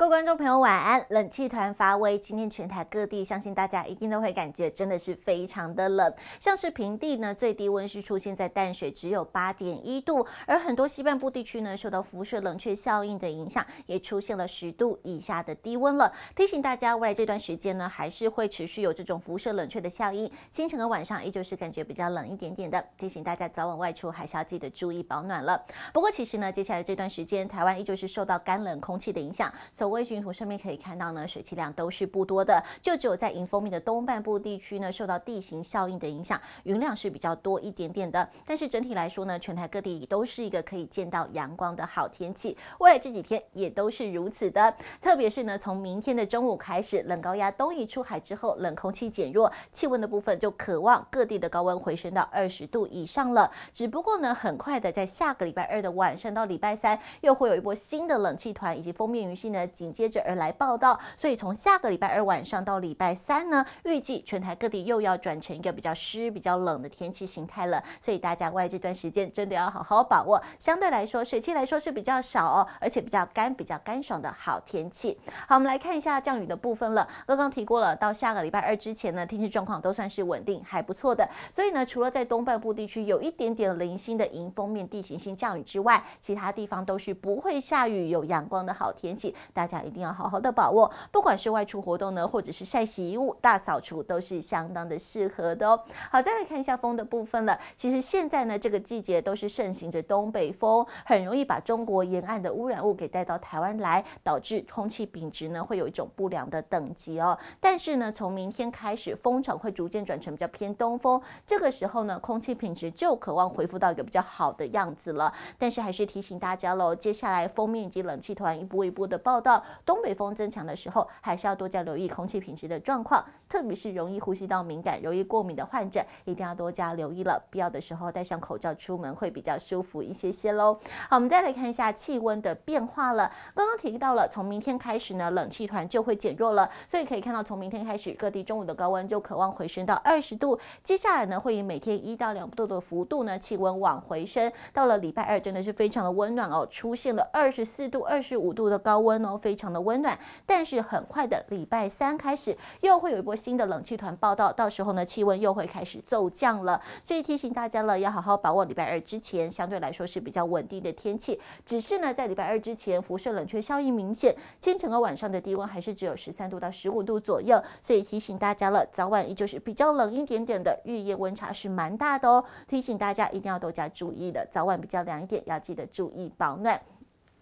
各位观众朋友，晚安！冷气团发威，今天全台各地，相信大家一定都会感觉真的是非常的冷。像是平地呢，最低温是出现在淡水，只有八点一度，而很多西半部地区呢，受到辐射冷却效应的影响，也出现了十度以下的低温了。提醒大家，未来这段时间呢，还是会持续有这种辐射冷却的效应，清晨和晚上依旧是感觉比较冷一点点的。提醒大家，早晚外出还是要记得注意保暖了。不过其实呢，接下来这段时间，台湾依旧是受到干冷空气的影响，所卫星图上面可以看到呢，水汽量都是不多的，就只有在迎风面的东半部地区呢，受到地形效应的影响，云量是比较多一点点的。但是整体来说呢，全台各地都是一个可以见到阳光的好天气，未来这几天也都是如此的。特别是呢，从明天的中午开始，冷高压东移出海之后，冷空气减弱，气温的部分就渴望各地的高温回升到二十度以上了。只不过呢，很快的在下个礼拜二的晚上到礼拜三，又会有一波新的冷气团以及封面云系呢。紧接着而来报道，所以从下个礼拜二晚上到礼拜三呢，预计全台各地又要转成一个比较湿、比较冷的天气形态了。所以大家外这段时间真的要好好把握，相对来说水汽来说是比较少哦，而且比较干、比较干爽的好天气。好，我们来看一下降雨的部分了。刚刚提过了，到下个礼拜二之前呢，天气状况都算是稳定、还不错的。所以呢，除了在东半部地区有一点点零星的迎风面地形性降雨之外，其他地方都是不会下雨、有阳光的好天气。大大家一定要好好的把握，不管是外出活动呢，或者是晒洗衣物、大扫除，都是相当的适合的哦。好，再来看一下风的部分了。其实现在呢，这个季节都是盛行着东北风，很容易把中国沿岸的污染物给带到台湾来，导致空气品质呢会有一种不良的等级哦。但是呢，从明天开始，风场会逐渐转成比较偏东风，这个时候呢，空气品质就渴望恢复到一个比较好的样子了。但是还是提醒大家喽，接下来风面以及冷气团一波一波的报道。东北风增强的时候，还是要多加留意空气品质的状况，特别是容易呼吸道敏感、容易过敏的患者，一定要多加留意了。必要的时候戴上口罩出门会比较舒服一些些喽。好，我们再来看一下气温的变化了。刚刚提到了，从明天开始呢，冷气团就会减弱了，所以可以看到，从明天开始，各地中午的高温就渴望回升到二十度。接下来呢，会以每天一到两度的幅度呢，气温往回升。到了礼拜二，真的是非常的温暖哦，出现了二十四度、二十五度的高温哦。非常的温暖，但是很快的礼拜三开始又会有一波新的冷气团报道，到时候呢气温又会开始骤降了。所以提醒大家了，要好好把握礼拜二之前相对来说是比较稳定的天气。只是呢在礼拜二之前辐射冷却效应明显，清晨和晚上的低温还是只有十三度到十五度左右。所以提醒大家了，早晚依旧是比较冷一点点的，日夜温差是蛮大的哦。提醒大家一定要多加注意的，早晚比较凉一点，要记得注意保暖。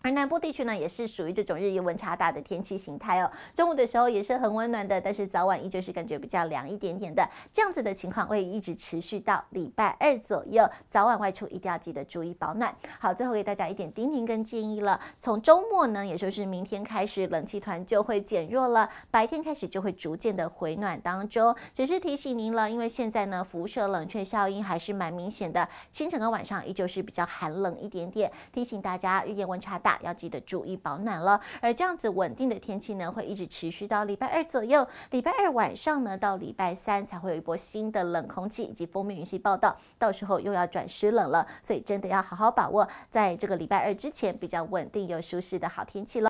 而南部地区呢，也是属于这种日夜温差大的天气形态哦。中午的时候也是很温暖的，但是早晚依旧是感觉比较凉一点点的。这样子的情况会一直持续到礼拜二左右。早晚外出一定要记得注意保暖。好，最后给大家一点叮咛跟建议了。从周末呢，也就是明天开始，冷气团就会减弱了，白天开始就会逐渐的回暖当中。只是提醒您了，因为现在呢，辐射冷却效应还是蛮明显的，清晨和晚上依旧是比较寒冷一点点。提醒大家日夜温差大。要记得注意保暖了。而这样子稳定的天气呢，会一直持续到礼拜二左右。礼拜二晚上呢，到礼拜三才会有一波新的冷空气以及封面云系报道，到时候又要转湿冷了。所以真的要好好把握，在这个礼拜二之前比较稳定又舒适的好天气了。